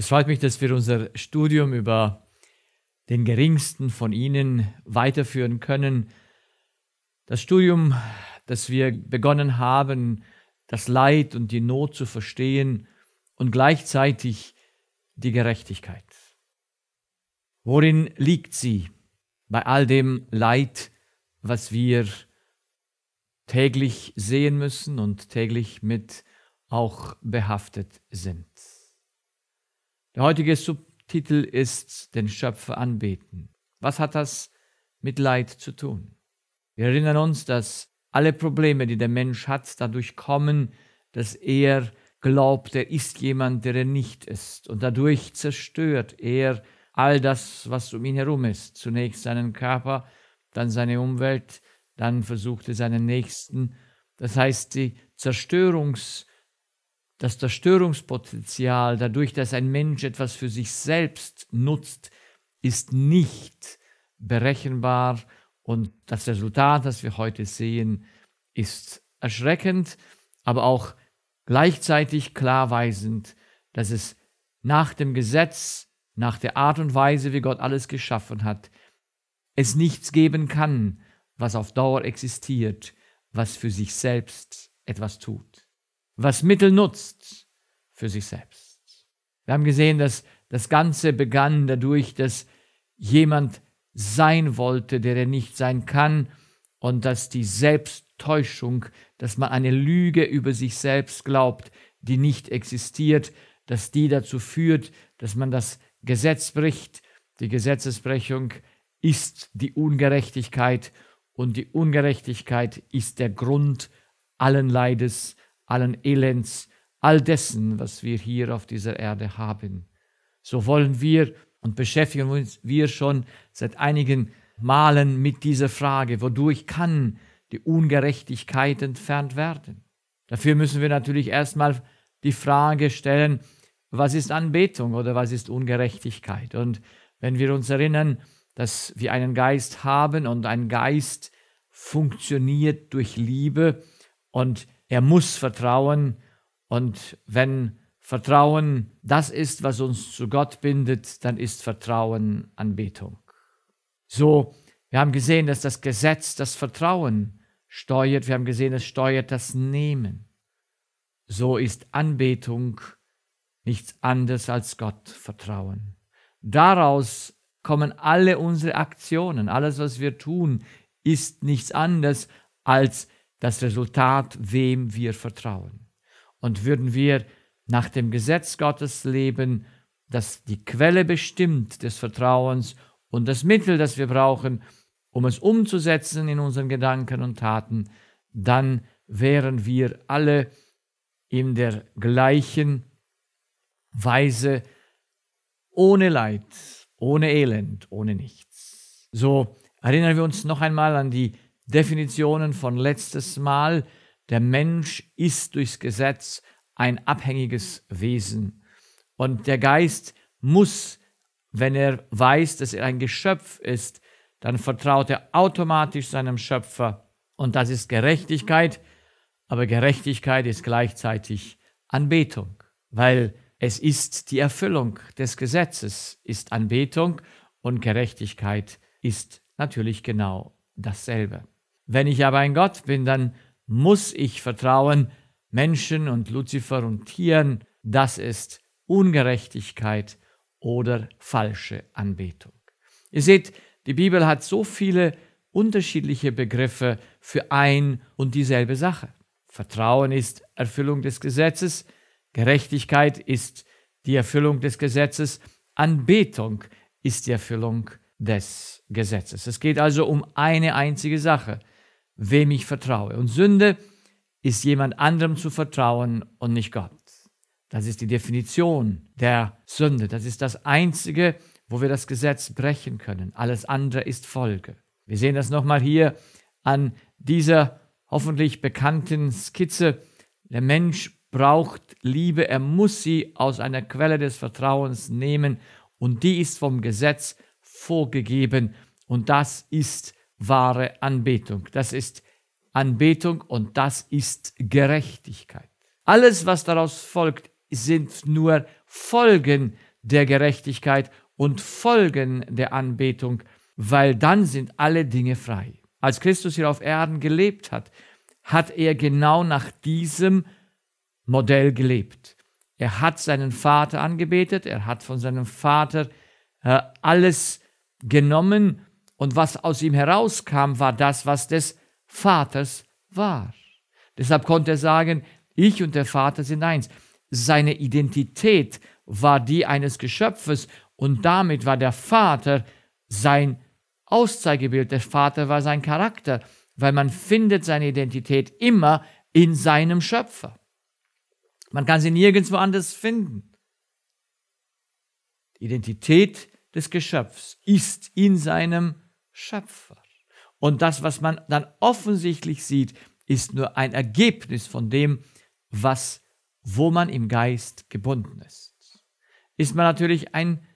Es freut mich, dass wir unser Studium über den geringsten von ihnen weiterführen können. Das Studium, das wir begonnen haben, das Leid und die Not zu verstehen und gleichzeitig die Gerechtigkeit. Worin liegt sie bei all dem Leid, was wir täglich sehen müssen und täglich mit auch behaftet sind? Der heutige Subtitel ist den Schöpfer anbeten. Was hat das mit Leid zu tun? Wir erinnern uns, dass alle Probleme, die der Mensch hat, dadurch kommen, dass er glaubt, er ist jemand, der er nicht ist. Und dadurch zerstört er all das, was um ihn herum ist. Zunächst seinen Körper, dann seine Umwelt, dann versucht er seinen Nächsten. Das heißt, die Zerstörungs- das Zerstörungspotenzial dadurch, dass ein Mensch etwas für sich selbst nutzt, ist nicht berechenbar und das Resultat, das wir heute sehen, ist erschreckend, aber auch gleichzeitig klarweisend, dass es nach dem Gesetz, nach der Art und Weise, wie Gott alles geschaffen hat, es nichts geben kann, was auf Dauer existiert, was für sich selbst etwas tut was Mittel nutzt für sich selbst. Wir haben gesehen, dass das Ganze begann dadurch, dass jemand sein wollte, der er nicht sein kann, und dass die Selbsttäuschung, dass man eine Lüge über sich selbst glaubt, die nicht existiert, dass die dazu führt, dass man das Gesetz bricht. Die Gesetzesbrechung ist die Ungerechtigkeit und die Ungerechtigkeit ist der Grund allen Leides, allen Elends, all dessen, was wir hier auf dieser Erde haben. So wollen wir und beschäftigen uns wir schon seit einigen Malen mit dieser Frage, wodurch kann die Ungerechtigkeit entfernt werden? Dafür müssen wir natürlich erstmal die Frage stellen, was ist Anbetung oder was ist Ungerechtigkeit? Und wenn wir uns erinnern, dass wir einen Geist haben und ein Geist funktioniert durch Liebe und er muss vertrauen und wenn Vertrauen das ist, was uns zu Gott bindet, dann ist Vertrauen Anbetung. So, wir haben gesehen, dass das Gesetz das Vertrauen steuert, wir haben gesehen, es steuert das Nehmen. So ist Anbetung nichts anderes als Gott Vertrauen. Daraus kommen alle unsere Aktionen, alles, was wir tun, ist nichts anderes als das Resultat, wem wir vertrauen. Und würden wir nach dem Gesetz Gottes leben, das die Quelle bestimmt des Vertrauens und das Mittel, das wir brauchen, um es umzusetzen in unseren Gedanken und Taten, dann wären wir alle in der gleichen Weise ohne Leid, ohne Elend, ohne nichts. So erinnern wir uns noch einmal an die Definitionen von letztes Mal. Der Mensch ist durchs Gesetz ein abhängiges Wesen. Und der Geist muss, wenn er weiß, dass er ein Geschöpf ist, dann vertraut er automatisch seinem Schöpfer. Und das ist Gerechtigkeit. Aber Gerechtigkeit ist gleichzeitig Anbetung, weil es ist die Erfüllung des Gesetzes, ist Anbetung und Gerechtigkeit ist natürlich genau dasselbe. Wenn ich aber ein Gott bin, dann muss ich vertrauen Menschen und Luzifer und Tieren, das ist Ungerechtigkeit oder falsche Anbetung. Ihr seht, die Bibel hat so viele unterschiedliche Begriffe für ein und dieselbe Sache. Vertrauen ist Erfüllung des Gesetzes, Gerechtigkeit ist die Erfüllung des Gesetzes, Anbetung ist die Erfüllung des Gesetzes. Es geht also um eine einzige Sache, wem ich vertraue. Und Sünde ist jemand anderem zu vertrauen und nicht Gott. Das ist die Definition der Sünde. Das ist das Einzige, wo wir das Gesetz brechen können. Alles andere ist Folge. Wir sehen das nochmal hier an dieser hoffentlich bekannten Skizze. Der Mensch braucht Liebe, er muss sie aus einer Quelle des Vertrauens nehmen und die ist vom Gesetz vorgegeben und das ist wahre Anbetung. Das ist Anbetung und das ist Gerechtigkeit. Alles, was daraus folgt, sind nur Folgen der Gerechtigkeit und Folgen der Anbetung, weil dann sind alle Dinge frei. Als Christus hier auf Erden gelebt hat, hat er genau nach diesem Modell gelebt. Er hat seinen Vater angebetet, er hat von seinem Vater äh, alles genommen und was aus ihm herauskam, war das, was des Vaters war. Deshalb konnte er sagen, ich und der Vater sind eins. Seine Identität war die eines Geschöpfes und damit war der Vater sein Auszeigebild, der Vater war sein Charakter, weil man findet seine Identität immer in seinem Schöpfer. Man kann sie nirgendwo anders finden. Die Identität des Geschöpfs ist in seinem Schöpfer. Schöpfer. Und das, was man dann offensichtlich sieht, ist nur ein Ergebnis von dem, was, wo man im Geist gebunden ist. Ist man natürlich ein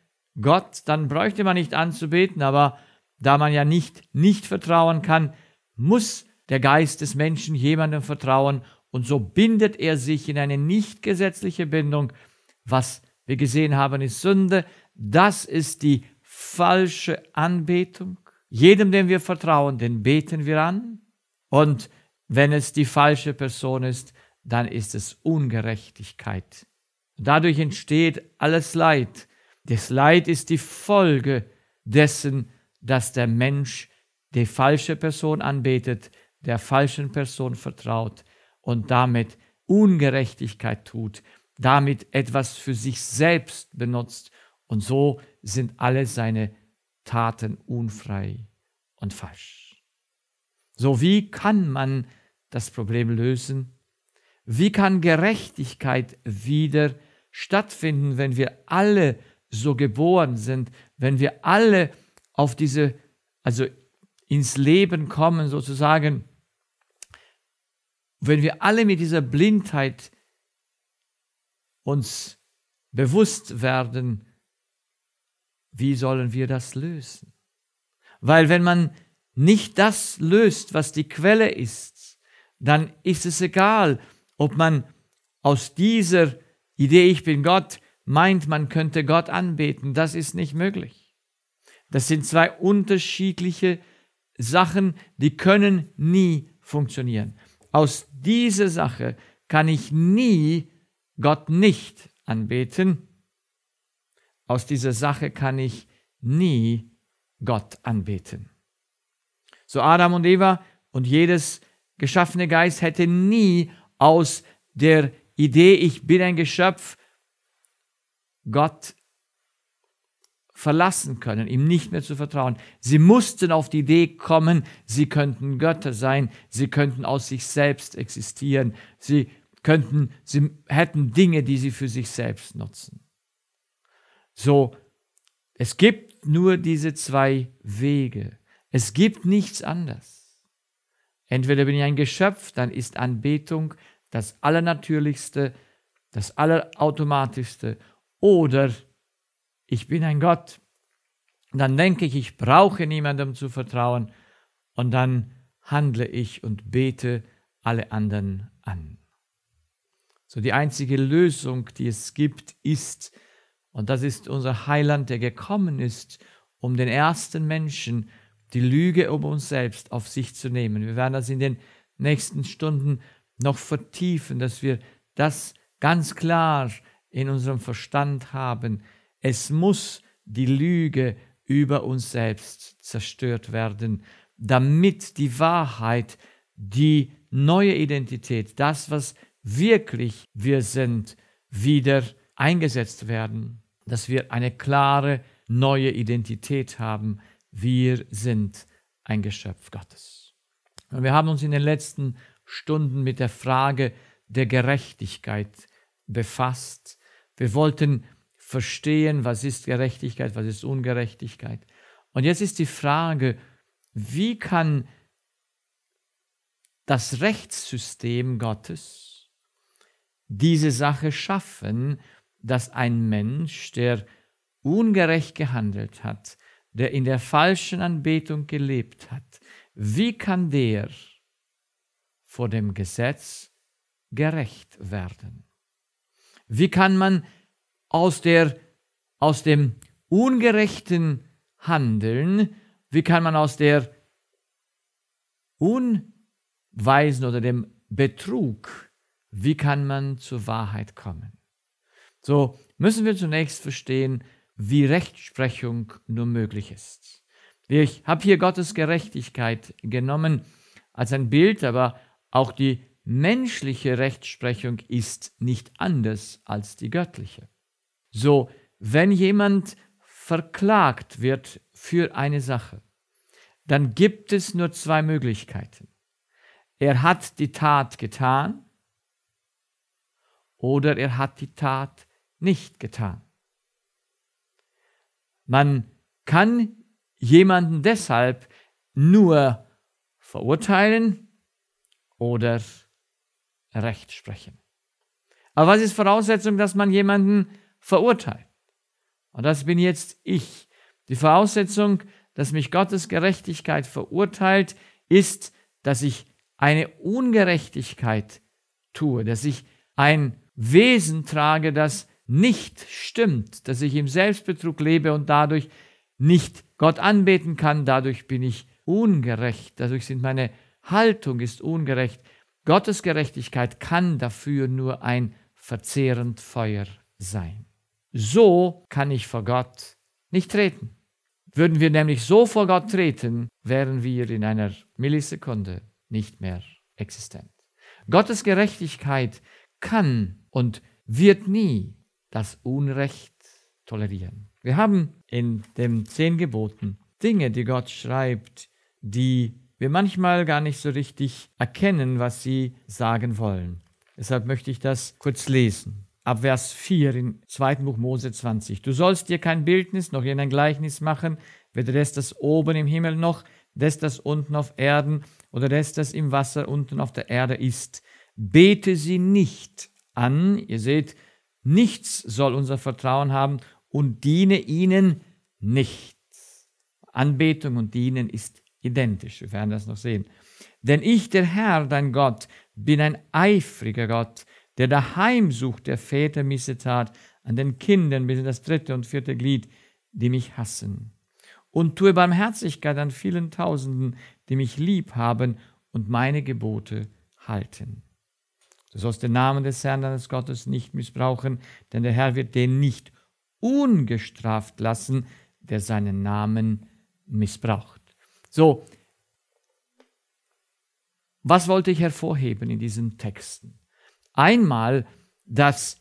Gott, dann bräuchte man nicht anzubeten, aber da man ja nicht nicht vertrauen kann, muss der Geist des Menschen jemandem vertrauen und so bindet er sich in eine nicht gesetzliche Bindung, was wir gesehen haben ist Sünde, das ist die falsche Anbetung jedem, dem wir vertrauen, den beten wir an. Und wenn es die falsche Person ist, dann ist es Ungerechtigkeit. Dadurch entsteht alles Leid. Das Leid ist die Folge dessen, dass der Mensch die falsche Person anbetet, der falschen Person vertraut und damit Ungerechtigkeit tut, damit etwas für sich selbst benutzt. Und so sind alle seine taten unfrei und falsch. So wie kann man das Problem lösen? Wie kann Gerechtigkeit wieder stattfinden, wenn wir alle so geboren sind, wenn wir alle auf diese, also ins Leben kommen sozusagen, wenn wir alle mit dieser Blindheit uns bewusst werden, wie sollen wir das lösen? Weil wenn man nicht das löst, was die Quelle ist, dann ist es egal, ob man aus dieser Idee, ich bin Gott, meint, man könnte Gott anbeten. Das ist nicht möglich. Das sind zwei unterschiedliche Sachen, die können nie funktionieren. Aus dieser Sache kann ich nie Gott nicht anbeten, aus dieser Sache kann ich nie Gott anbeten. So Adam und Eva und jedes geschaffene Geist hätte nie aus der Idee, ich bin ein Geschöpf, Gott verlassen können, ihm nicht mehr zu vertrauen. Sie mussten auf die Idee kommen, sie könnten Götter sein, sie könnten aus sich selbst existieren, sie könnten, sie hätten Dinge, die sie für sich selbst nutzen. So, es gibt nur diese zwei Wege. Es gibt nichts anderes. Entweder bin ich ein Geschöpf, dann ist Anbetung das Allernatürlichste, das Allerautomatischste, oder ich bin ein Gott. dann denke ich, ich brauche niemandem zu vertrauen und dann handle ich und bete alle anderen an. So die einzige Lösung, die es gibt, ist, und das ist unser Heiland, der gekommen ist, um den ersten Menschen die Lüge über uns selbst auf sich zu nehmen. Wir werden das in den nächsten Stunden noch vertiefen, dass wir das ganz klar in unserem Verstand haben. Es muss die Lüge über uns selbst zerstört werden, damit die Wahrheit, die neue Identität, das, was wirklich wir sind, wieder eingesetzt werden dass wir eine klare neue Identität haben. Wir sind ein Geschöpf Gottes. Und wir haben uns in den letzten Stunden mit der Frage der Gerechtigkeit befasst. Wir wollten verstehen, was ist Gerechtigkeit, was ist Ungerechtigkeit. Und jetzt ist die Frage, wie kann das Rechtssystem Gottes diese Sache schaffen, dass ein Mensch, der ungerecht gehandelt hat, der in der falschen Anbetung gelebt hat, wie kann der vor dem Gesetz gerecht werden? Wie kann man aus, der, aus dem ungerechten Handeln, wie kann man aus der Unweisen oder dem Betrug, wie kann man zur Wahrheit kommen? So müssen wir zunächst verstehen, wie Rechtsprechung nur möglich ist. Ich habe hier Gottes Gerechtigkeit genommen als ein Bild, aber auch die menschliche Rechtsprechung ist nicht anders als die göttliche. So, wenn jemand verklagt wird für eine Sache, dann gibt es nur zwei Möglichkeiten. Er hat die Tat getan oder er hat die Tat nicht getan. Man kann jemanden deshalb nur verurteilen oder Recht sprechen. Aber was ist Voraussetzung, dass man jemanden verurteilt? Und das bin jetzt ich. Die Voraussetzung, dass mich Gottes Gerechtigkeit verurteilt, ist, dass ich eine Ungerechtigkeit tue, dass ich ein Wesen trage, das nicht stimmt, dass ich im Selbstbetrug lebe und dadurch nicht Gott anbeten kann, dadurch bin ich ungerecht, dadurch sind meine Haltung ist ungerecht. Gottes Gerechtigkeit kann dafür nur ein verzehrend Feuer sein. So kann ich vor Gott nicht treten. Würden wir nämlich so vor Gott treten, wären wir in einer Millisekunde nicht mehr existent. Gottes Gerechtigkeit kann und wird nie das Unrecht tolerieren. Wir haben in den zehn Geboten Dinge, die Gott schreibt, die wir manchmal gar nicht so richtig erkennen, was sie sagen wollen. Deshalb möchte ich das kurz lesen. Ab Vers 4 im zweiten Buch Mose 20. Du sollst dir kein Bildnis noch irgendein Gleichnis machen, weder das, das oben im Himmel noch das, das unten auf Erden oder das, das im Wasser unten auf der Erde ist. Bete sie nicht an. Ihr seht, Nichts soll unser Vertrauen haben und diene ihnen nichts. Anbetung und dienen ist identisch. Wir werden das noch sehen. Denn ich, der Herr, dein Gott, bin ein eifriger Gott, der daheim sucht der Väter Missetat an den Kindern bis in das dritte und vierte Glied, die mich hassen. Und tue Barmherzigkeit an vielen Tausenden, die mich lieb haben und meine Gebote halten. Du sollst den Namen des Herrn deines Gottes nicht missbrauchen, denn der Herr wird den nicht ungestraft lassen, der seinen Namen missbraucht. So, was wollte ich hervorheben in diesen Texten? Einmal, dass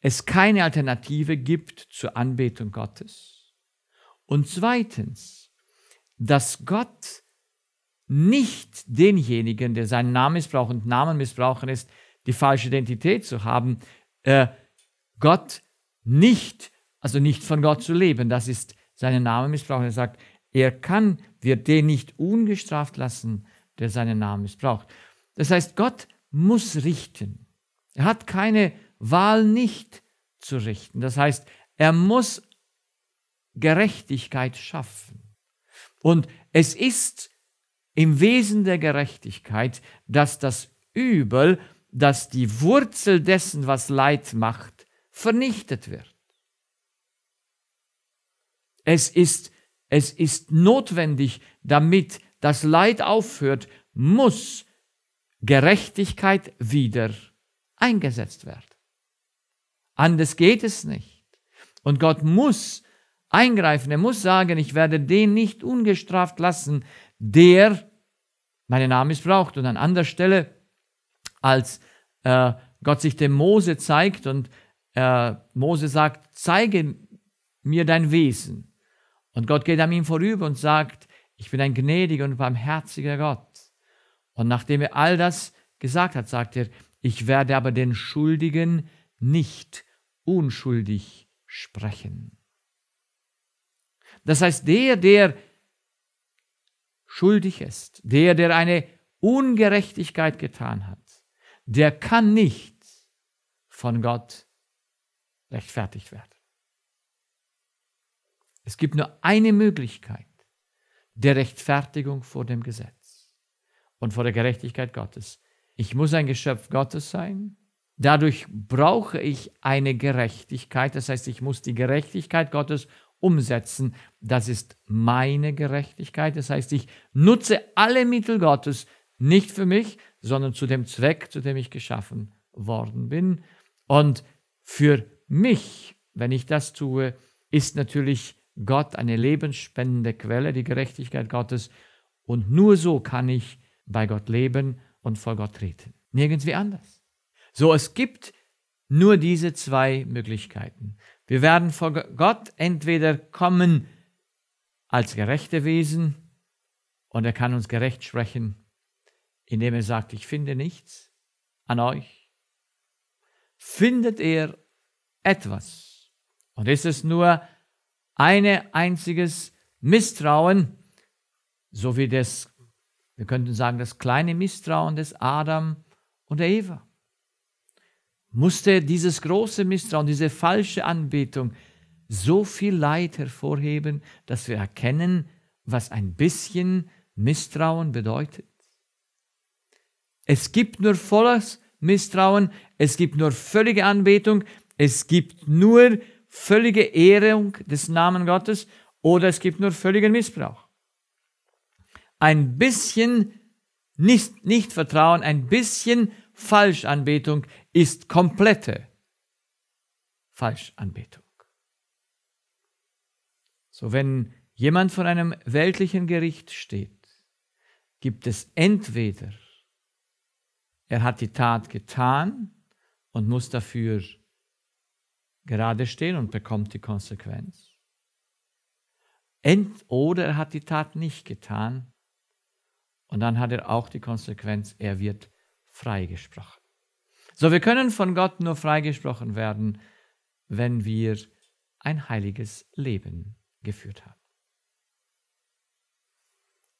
es keine Alternative gibt zur Anbetung Gottes. Und zweitens, dass Gott nicht denjenigen, der seinen Namen missbraucht und Namen missbrauchen ist, die falsche Identität zu haben, äh, Gott nicht, also nicht von Gott zu leben. Das ist seinen Namen missbrauchen. Er sagt, er kann, wird den nicht ungestraft lassen, der seinen Namen missbraucht. Das heißt, Gott muss richten. Er hat keine Wahl nicht zu richten. Das heißt, er muss Gerechtigkeit schaffen. Und es ist im Wesen der Gerechtigkeit, dass das Übel dass die Wurzel dessen, was Leid macht, vernichtet wird. Es ist, es ist notwendig, damit das Leid aufhört, muss Gerechtigkeit wieder eingesetzt werden. Anders geht es nicht. Und Gott muss eingreifen, er muss sagen, ich werde den nicht ungestraft lassen, der meinen Namen missbraucht. Und an anderer Stelle als äh, Gott sich dem Mose zeigt und äh, Mose sagt, zeige mir dein Wesen. Und Gott geht an ihm vorüber und sagt, ich bin ein gnädiger und barmherziger Gott. Und nachdem er all das gesagt hat, sagt er, ich werde aber den Schuldigen nicht unschuldig sprechen. Das heißt, der, der schuldig ist, der, der eine Ungerechtigkeit getan hat, der kann nicht von Gott rechtfertigt werden. Es gibt nur eine Möglichkeit der Rechtfertigung vor dem Gesetz und vor der Gerechtigkeit Gottes. Ich muss ein Geschöpf Gottes sein. Dadurch brauche ich eine Gerechtigkeit. Das heißt, ich muss die Gerechtigkeit Gottes umsetzen. Das ist meine Gerechtigkeit. Das heißt, ich nutze alle Mittel Gottes nicht für mich, sondern zu dem Zweck, zu dem ich geschaffen worden bin. Und für mich, wenn ich das tue, ist natürlich Gott eine lebensspendende Quelle, die Gerechtigkeit Gottes. Und nur so kann ich bei Gott leben und vor Gott treten. Nirgendwie anders. So, es gibt nur diese zwei Möglichkeiten. Wir werden vor Gott entweder kommen als gerechte Wesen und er kann uns gerecht sprechen indem er sagt, ich finde nichts an euch, findet er etwas. Und ist es nur ein einziges Misstrauen, so wie das, wir könnten sagen, das kleine Misstrauen des Adam und der Eva. Musste dieses große Misstrauen, diese falsche Anbetung so viel Leid hervorheben, dass wir erkennen, was ein bisschen Misstrauen bedeutet? Es gibt nur volles Misstrauen, es gibt nur völlige Anbetung, es gibt nur völlige Ehrung des Namen Gottes oder es gibt nur völligen Missbrauch. Ein bisschen nicht, nicht Vertrauen, ein bisschen Falschanbetung ist komplette Falschanbetung. So, wenn jemand vor einem weltlichen Gericht steht, gibt es entweder er hat die Tat getan und muss dafür gerade stehen und bekommt die Konsequenz. Ent oder er hat die Tat nicht getan und dann hat er auch die Konsequenz, er wird freigesprochen. So, wir können von Gott nur freigesprochen werden, wenn wir ein heiliges Leben geführt haben.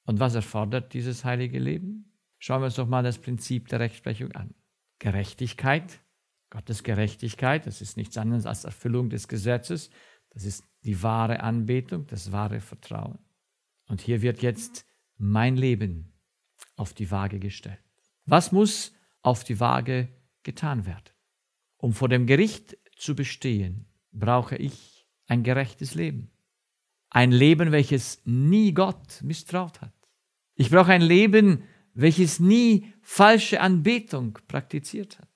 Und was erfordert dieses heilige Leben? Schauen wir uns doch mal das Prinzip der Rechtsprechung an. Gerechtigkeit, Gottes Gerechtigkeit, das ist nichts anderes als Erfüllung des Gesetzes. Das ist die wahre Anbetung, das wahre Vertrauen. Und hier wird jetzt mein Leben auf die Waage gestellt. Was muss auf die Waage getan werden? Um vor dem Gericht zu bestehen, brauche ich ein gerechtes Leben. Ein Leben, welches nie Gott misstraut hat. Ich brauche ein Leben, welches nie falsche Anbetung praktiziert hat,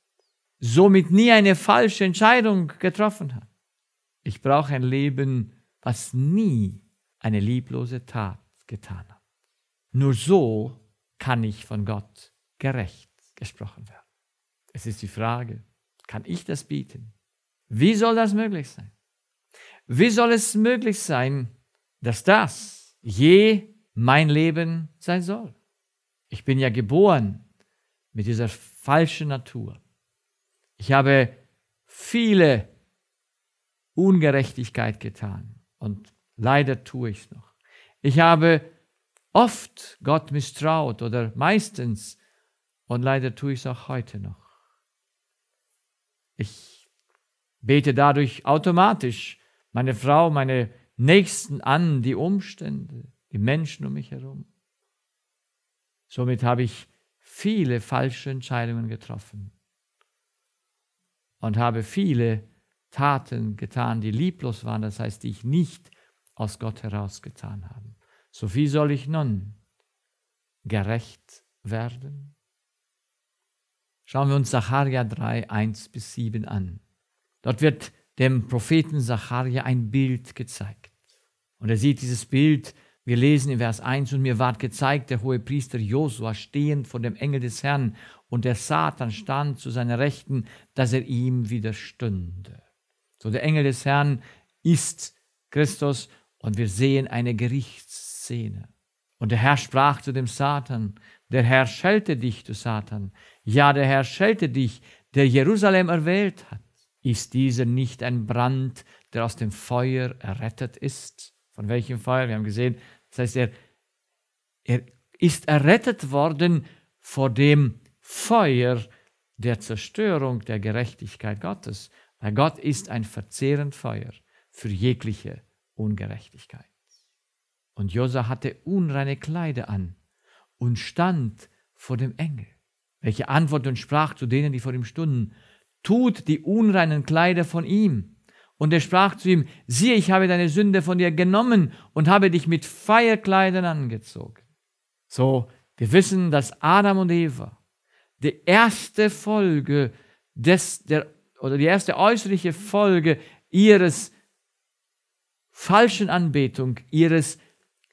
somit nie eine falsche Entscheidung getroffen hat. Ich brauche ein Leben, was nie eine lieblose Tat getan hat. Nur so kann ich von Gott gerecht gesprochen werden. Es ist die Frage, kann ich das bieten? Wie soll das möglich sein? Wie soll es möglich sein, dass das je mein Leben sein soll? Ich bin ja geboren mit dieser falschen Natur. Ich habe viele Ungerechtigkeit getan und leider tue ich es noch. Ich habe oft Gott misstraut oder meistens und leider tue ich es auch heute noch. Ich bete dadurch automatisch meine Frau, meine Nächsten an, die Umstände, die Menschen um mich herum. Somit habe ich viele falsche Entscheidungen getroffen und habe viele Taten getan, die lieblos waren, das heißt, die ich nicht aus Gott heraus getan habe. So wie soll ich nun gerecht werden? Schauen wir uns Sacharja 3, 1 bis 7 an. Dort wird dem Propheten Sacharja ein Bild gezeigt. Und er sieht dieses Bild wir lesen in Vers 1, und mir ward gezeigt, der hohe Priester Josua stehend vor dem Engel des Herrn, und der Satan stand zu seiner Rechten, dass er ihm widerstünde. So der Engel des Herrn ist Christus, und wir sehen eine Gerichtsszene. Und der Herr sprach zu dem Satan, der Herr schelte dich, du Satan, ja, der Herr schelte dich, der Jerusalem erwählt hat. Ist dieser nicht ein Brand, der aus dem Feuer errettet ist? Von welchem Feuer? Wir haben gesehen, das heißt, er, er ist errettet worden vor dem Feuer der Zerstörung der Gerechtigkeit Gottes. Weil Gott ist ein verzehrend Feuer für jegliche Ungerechtigkeit. Und Josa hatte unreine Kleider an und stand vor dem Engel, welche antwortete und sprach zu denen, die vor ihm stunden, tut die unreinen Kleider von ihm. Und er sprach zu ihm, siehe, ich habe deine Sünde von dir genommen und habe dich mit Feierkleidern angezogen. So, wir wissen, dass Adam und Eva die erste Folge des, der, oder die erste äußerliche Folge ihres falschen Anbetung, ihres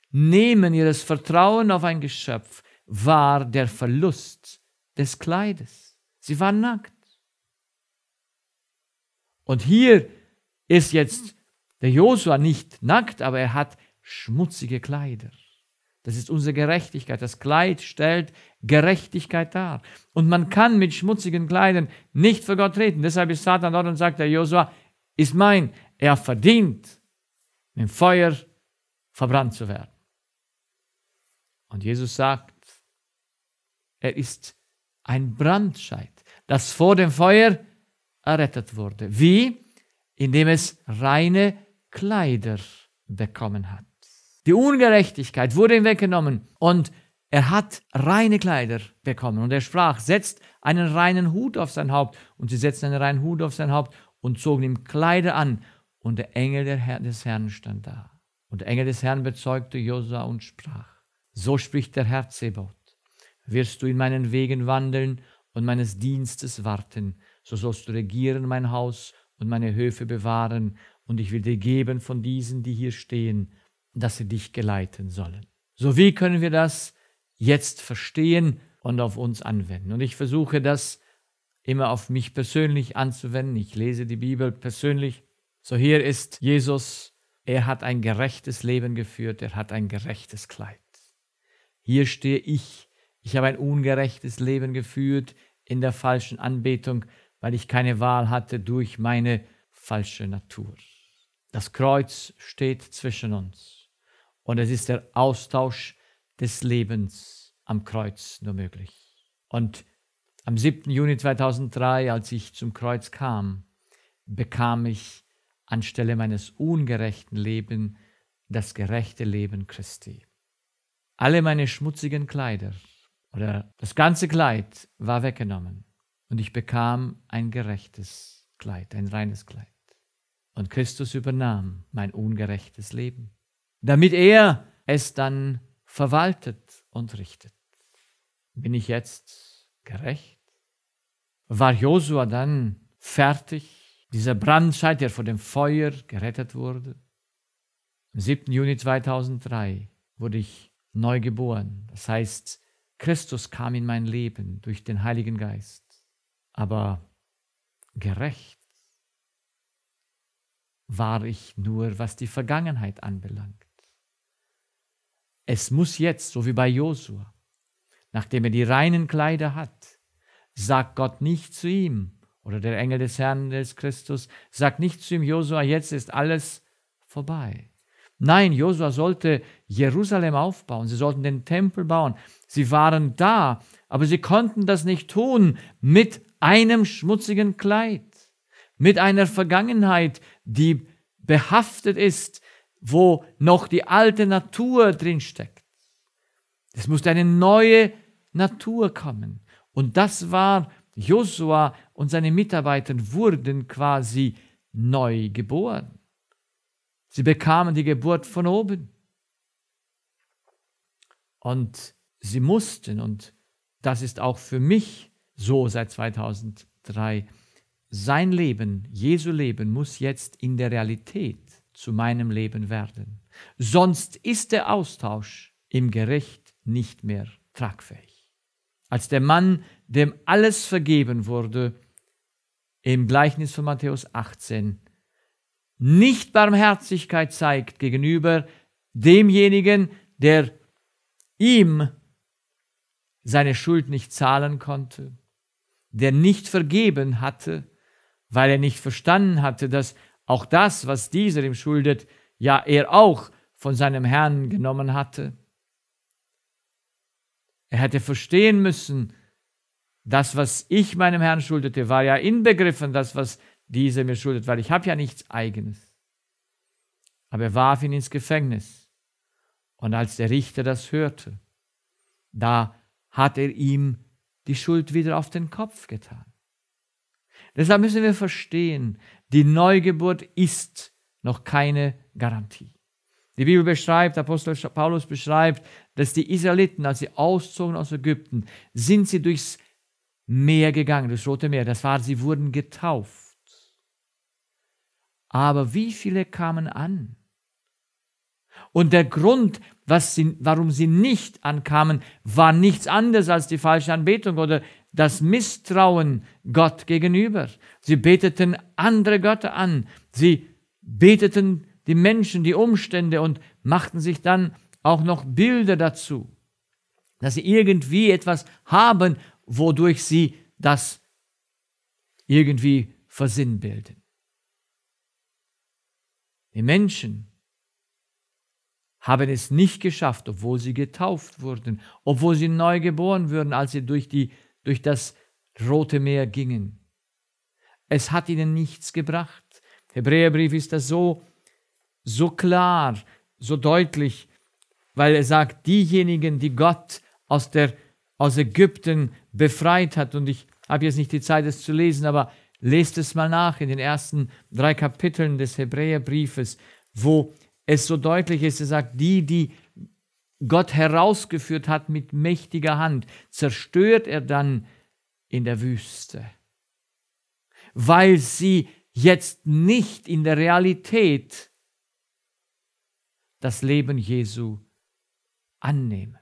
Nehmen, ihres Vertrauen auf ein Geschöpf war der Verlust des Kleides. Sie waren nackt. Und hier ist jetzt der Josua nicht nackt, aber er hat schmutzige Kleider. Das ist unsere Gerechtigkeit. Das Kleid stellt Gerechtigkeit dar. Und man kann mit schmutzigen Kleidern nicht vor Gott treten. Deshalb ist Satan dort und sagt, der Josua ist mein. Er verdient, im Feuer verbrannt zu werden. Und Jesus sagt, er ist ein Brandscheid, das vor dem Feuer errettet wurde. Wie? indem es reine Kleider bekommen hat. Die Ungerechtigkeit wurde ihm weggenommen und er hat reine Kleider bekommen. Und er sprach, setzt einen reinen Hut auf sein Haupt. Und sie setzten einen reinen Hut auf sein Haupt und zogen ihm Kleider an. Und der Engel des Herrn stand da. Und der Engel des Herrn bezeugte Josua und sprach, so spricht der Herr Zebot, wirst du in meinen Wegen wandeln und meines Dienstes warten, so sollst du regieren mein Haus und meine Höfe bewahren, und ich will dir geben von diesen, die hier stehen, dass sie dich geleiten sollen. So wie können wir das jetzt verstehen und auf uns anwenden? Und ich versuche das immer auf mich persönlich anzuwenden. Ich lese die Bibel persönlich. So hier ist Jesus, er hat ein gerechtes Leben geführt, er hat ein gerechtes Kleid. Hier stehe ich, ich habe ein ungerechtes Leben geführt in der falschen Anbetung, weil ich keine Wahl hatte durch meine falsche Natur. Das Kreuz steht zwischen uns und es ist der Austausch des Lebens am Kreuz nur möglich. Und am 7. Juni 2003, als ich zum Kreuz kam, bekam ich anstelle meines ungerechten Lebens das gerechte Leben Christi. Alle meine schmutzigen Kleider oder das ganze Kleid war weggenommen. Und ich bekam ein gerechtes Kleid, ein reines Kleid. Und Christus übernahm mein ungerechtes Leben, damit er es dann verwaltet und richtet. Bin ich jetzt gerecht? War Josua dann fertig, dieser Brandscheid, der vor dem Feuer gerettet wurde? Am 7. Juni 2003 wurde ich neu geboren. Das heißt, Christus kam in mein Leben durch den Heiligen Geist aber gerecht war ich nur, was die Vergangenheit anbelangt. Es muss jetzt, so wie bei Josua, nachdem er die reinen Kleider hat, sagt Gott nicht zu ihm, oder der Engel des Herrn, des Christus, sagt nicht zu ihm, Josua, jetzt ist alles vorbei. Nein, Josua sollte Jerusalem aufbauen, sie sollten den Tempel bauen. Sie waren da, aber sie konnten das nicht tun mit einem schmutzigen Kleid, mit einer Vergangenheit, die behaftet ist, wo noch die alte Natur drinsteckt. Es musste eine neue Natur kommen. Und das war Josua und seine Mitarbeiter wurden quasi neu geboren. Sie bekamen die Geburt von oben. Und sie mussten, und das ist auch für mich so seit 2003. Sein Leben, Jesu Leben, muss jetzt in der Realität zu meinem Leben werden. Sonst ist der Austausch im Gericht nicht mehr tragfähig. Als der Mann, dem alles vergeben wurde, im Gleichnis von Matthäus 18, nicht Barmherzigkeit zeigt gegenüber demjenigen, der ihm seine Schuld nicht zahlen konnte, der nicht vergeben hatte, weil er nicht verstanden hatte, dass auch das, was dieser ihm schuldet, ja er auch von seinem Herrn genommen hatte. Er hätte verstehen müssen, das, was ich meinem Herrn schuldete, war ja inbegriffen das, was dieser mir schuldet, weil ich habe ja nichts eigenes. Aber er warf ihn ins Gefängnis. Und als der Richter das hörte, da hat er ihm die Schuld wieder auf den Kopf getan. Deshalb müssen wir verstehen, die Neugeburt ist noch keine Garantie. Die Bibel beschreibt, Apostel Paulus beschreibt, dass die Israeliten, als sie auszogen aus Ägypten, sind sie durchs Meer gegangen, durchs Rote Meer. Das war, sie wurden getauft. Aber wie viele kamen an? Und der Grund, was sie, warum sie nicht ankamen, war nichts anderes als die falsche Anbetung oder das Misstrauen Gott gegenüber. Sie beteten andere Götter an. Sie beteten die Menschen, die Umstände und machten sich dann auch noch Bilder dazu, dass sie irgendwie etwas haben, wodurch sie das irgendwie versinnbilden. Die Menschen haben es nicht geschafft, obwohl sie getauft wurden, obwohl sie neu geboren wurden, als sie durch, die, durch das Rote Meer gingen. Es hat ihnen nichts gebracht. Hebräerbrief ist das so, so klar, so deutlich, weil er sagt, diejenigen, die Gott aus, der, aus Ägypten befreit hat, und ich habe jetzt nicht die Zeit, es zu lesen, aber lest es mal nach in den ersten drei Kapiteln des Hebräerbriefes, wo es so deutlich ist. Er sagt, die, die Gott herausgeführt hat mit mächtiger Hand, zerstört er dann in der Wüste, weil sie jetzt nicht in der Realität das Leben Jesu annehmen.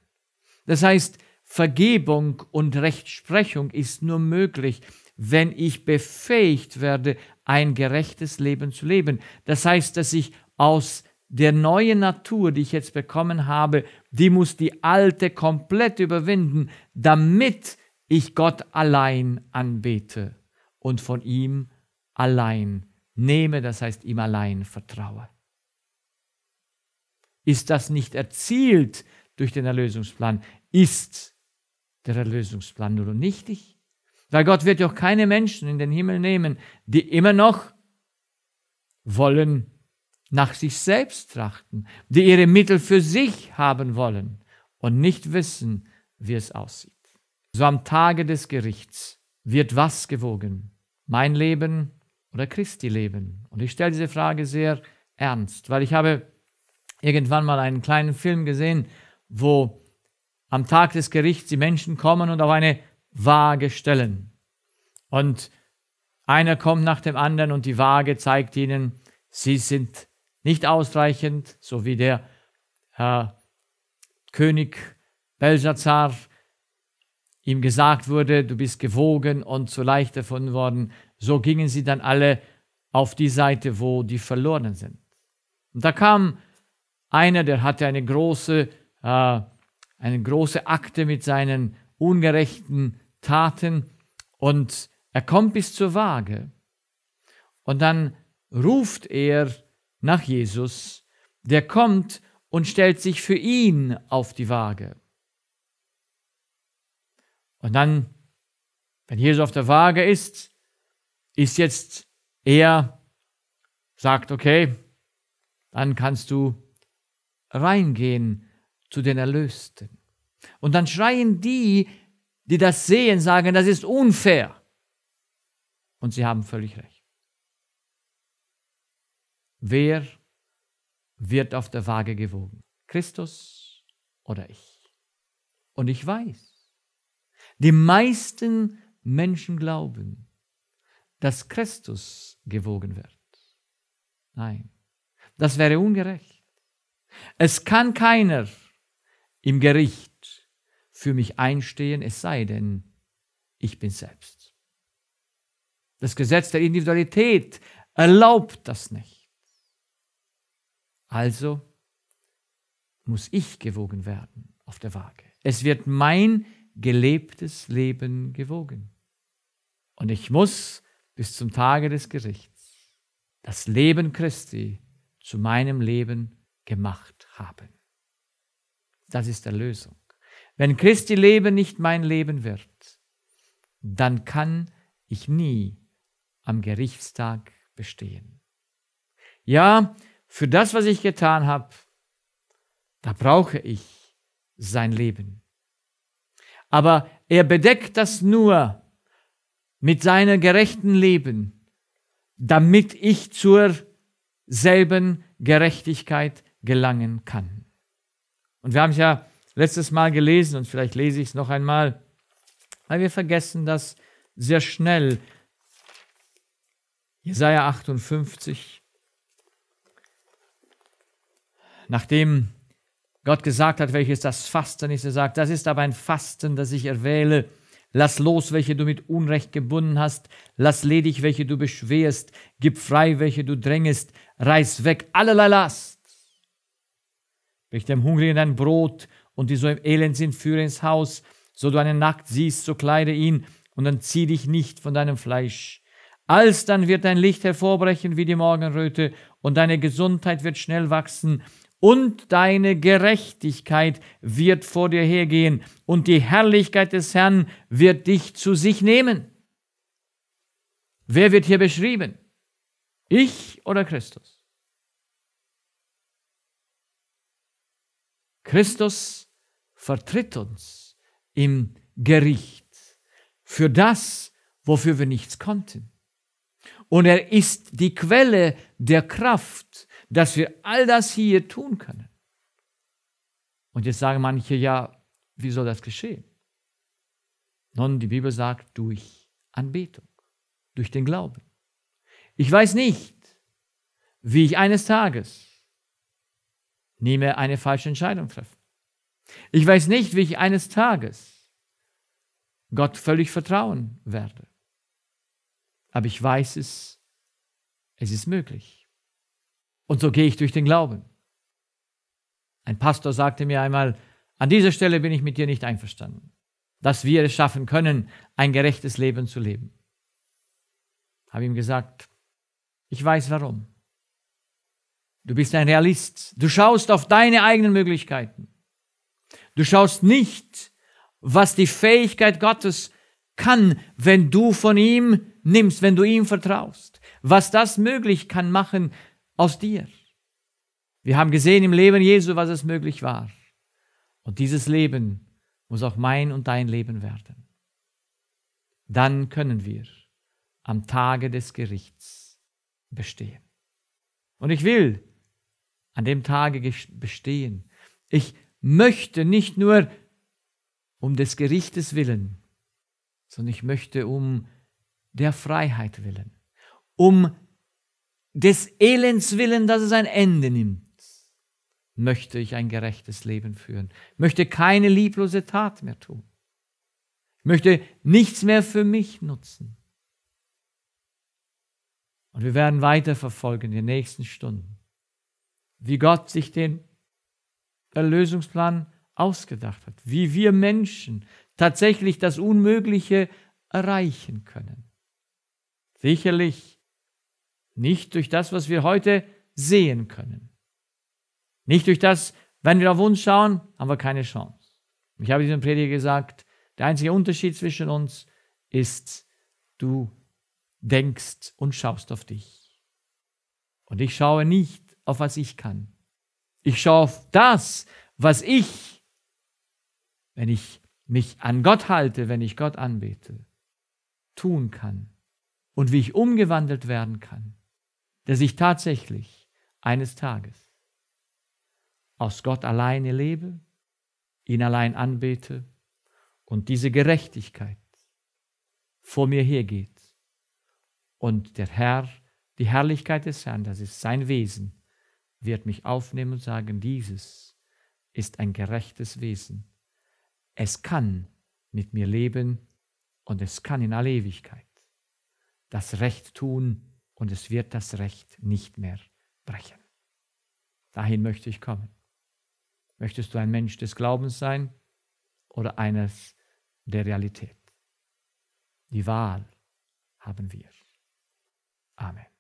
Das heißt, Vergebung und Rechtsprechung ist nur möglich, wenn ich befähigt werde, ein gerechtes Leben zu leben. Das heißt, dass ich aus der neue Natur, die ich jetzt bekommen habe, die muss die alte komplett überwinden, damit ich Gott allein anbete und von ihm allein nehme, das heißt ihm allein vertraue. Ist das nicht erzielt durch den Erlösungsplan? Ist der Erlösungsplan nur nichtig? Weil Gott wird doch keine Menschen in den Himmel nehmen, die immer noch wollen, nach sich selbst trachten, die ihre Mittel für sich haben wollen und nicht wissen, wie es aussieht. So am Tage des Gerichts wird was gewogen? Mein Leben oder Christi Leben? Und ich stelle diese Frage sehr ernst, weil ich habe irgendwann mal einen kleinen Film gesehen, wo am Tag des Gerichts die Menschen kommen und auf eine Waage stellen. Und einer kommt nach dem anderen und die Waage zeigt ihnen, sie sind nicht ausreichend, so wie der äh, König Belshazzar ihm gesagt wurde, du bist gewogen und zu leicht erfunden worden. So gingen sie dann alle auf die Seite, wo die verloren sind. Und da kam einer, der hatte eine große, äh, eine große Akte mit seinen ungerechten Taten und er kommt bis zur Waage. Und dann ruft er nach Jesus, der kommt und stellt sich für ihn auf die Waage. Und dann, wenn Jesus auf der Waage ist, ist jetzt er, sagt, okay, dann kannst du reingehen zu den Erlösten. Und dann schreien die, die das sehen, sagen, das ist unfair. Und sie haben völlig recht. Wer wird auf der Waage gewogen? Christus oder ich? Und ich weiß, die meisten Menschen glauben, dass Christus gewogen wird. Nein, das wäre ungerecht. Es kann keiner im Gericht für mich einstehen, es sei denn, ich bin selbst. Das Gesetz der Individualität erlaubt das nicht. Also muss ich gewogen werden auf der Waage. Es wird mein gelebtes Leben gewogen. Und ich muss bis zum Tage des Gerichts das Leben Christi zu meinem Leben gemacht haben. Das ist Lösung. Wenn Christi Leben nicht mein Leben wird, dann kann ich nie am Gerichtstag bestehen. Ja, für das, was ich getan habe, da brauche ich sein Leben. Aber er bedeckt das nur mit seinem gerechten Leben, damit ich zur selben Gerechtigkeit gelangen kann. Und wir haben es ja letztes Mal gelesen und vielleicht lese ich es noch einmal, weil wir vergessen das sehr schnell. Jesaja 58, Nachdem Gott gesagt hat, welches das Fasten ist, er sagt, das ist aber ein Fasten, das ich erwähle. Lass los, welche du mit Unrecht gebunden hast, lass ledig, welche du beschwerst, gib frei, welche du drängest, reiß weg allerlei Last. Brich dem Hungrigen dein Brot und die so im Elend sind, führe ins Haus, so du einen Nackt siehst, so kleide ihn und dann zieh dich nicht von deinem Fleisch. Als dann wird dein Licht hervorbrechen wie die Morgenröte und deine Gesundheit wird schnell wachsen und deine Gerechtigkeit wird vor dir hergehen, und die Herrlichkeit des Herrn wird dich zu sich nehmen. Wer wird hier beschrieben? Ich oder Christus? Christus vertritt uns im Gericht für das, wofür wir nichts konnten. Und er ist die Quelle der Kraft, dass wir all das hier tun können. Und jetzt sagen manche, ja, wie soll das geschehen? Nun, die Bibel sagt, durch Anbetung, durch den Glauben. Ich weiß nicht, wie ich eines Tages nehme eine falsche Entscheidung treffe. Ich weiß nicht, wie ich eines Tages Gott völlig vertrauen werde. Aber ich weiß es, es ist möglich. Und so gehe ich durch den Glauben. Ein Pastor sagte mir einmal, an dieser Stelle bin ich mit dir nicht einverstanden, dass wir es schaffen können, ein gerechtes Leben zu leben. Ich Habe ihm gesagt, ich weiß warum. Du bist ein Realist. Du schaust auf deine eigenen Möglichkeiten. Du schaust nicht, was die Fähigkeit Gottes kann, wenn du von ihm nimmst, wenn du ihm vertraust. Was das möglich kann machen, aus dir. Wir haben gesehen im Leben Jesu, was es möglich war. Und dieses Leben muss auch mein und dein Leben werden. Dann können wir am Tage des Gerichts bestehen. Und ich will an dem Tage bestehen. Ich möchte nicht nur um des Gerichtes willen, sondern ich möchte um der Freiheit willen, um des Elends willen, dass es ein Ende nimmt, möchte ich ein gerechtes Leben führen, möchte keine lieblose Tat mehr tun, möchte nichts mehr für mich nutzen. Und wir werden weiter verfolgen in den nächsten Stunden, wie Gott sich den Erlösungsplan ausgedacht hat, wie wir Menschen tatsächlich das Unmögliche erreichen können. Sicherlich nicht durch das, was wir heute sehen können. Nicht durch das, wenn wir auf uns schauen, haben wir keine Chance. Ich habe diesem Prediger gesagt, der einzige Unterschied zwischen uns ist, du denkst und schaust auf dich. Und ich schaue nicht auf was ich kann. Ich schaue auf das, was ich, wenn ich mich an Gott halte, wenn ich Gott anbete, tun kann und wie ich umgewandelt werden kann dass ich tatsächlich eines Tages aus Gott alleine lebe, ihn allein anbete und diese Gerechtigkeit vor mir hergeht und der Herr, die Herrlichkeit des Herrn, das ist sein Wesen, wird mich aufnehmen und sagen, dieses ist ein gerechtes Wesen. Es kann mit mir leben und es kann in alle Ewigkeit das Recht tun, und es wird das Recht nicht mehr brechen. Dahin möchte ich kommen. Möchtest du ein Mensch des Glaubens sein oder eines der Realität? Die Wahl haben wir. Amen.